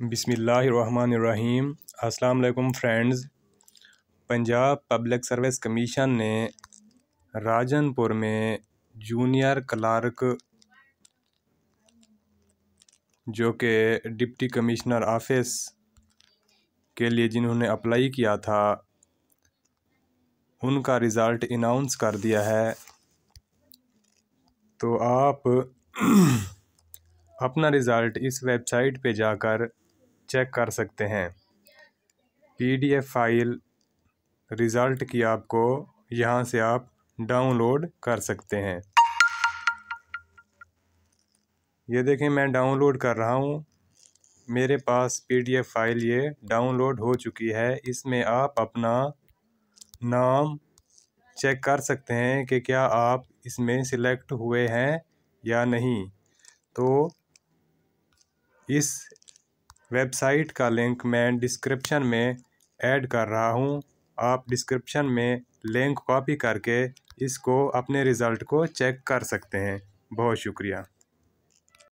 अस्सलाम वालेकुम friends Punjab public service commission ने राजनपुर में जूनियर क्लार्क जो कि डिप्टी कमिश्नर ऑफिस के लिए जिन्होंने अप्लाई किया था उनका रिज़ल्ट अनाउंस कर दिया है तो आप अपना रिज़ल्ट इस वेबसाइट पे जाकर चेक कर सकते हैं पीडीएफ फाइल रिज़ल्ट की आपको यहाँ से आप डाउनलोड कर सकते हैं ये देखें मैं डाउनलोड कर रहा हूँ मेरे पास पीडीएफ फाइल ये डाउनलोड हो चुकी है इसमें आप अपना नाम चेक कर सकते हैं कि क्या आप इसमें सिलेक्ट हुए हैं या नहीं तो इस वेबसाइट का लिंक मैं डिस्क्रिप्शन में ऐड कर रहा हूँ आप डिस्क्रिप्शन में लिंक कॉपी करके इसको अपने रिज़ल्ट को चेक कर सकते हैं बहुत शुक्रिया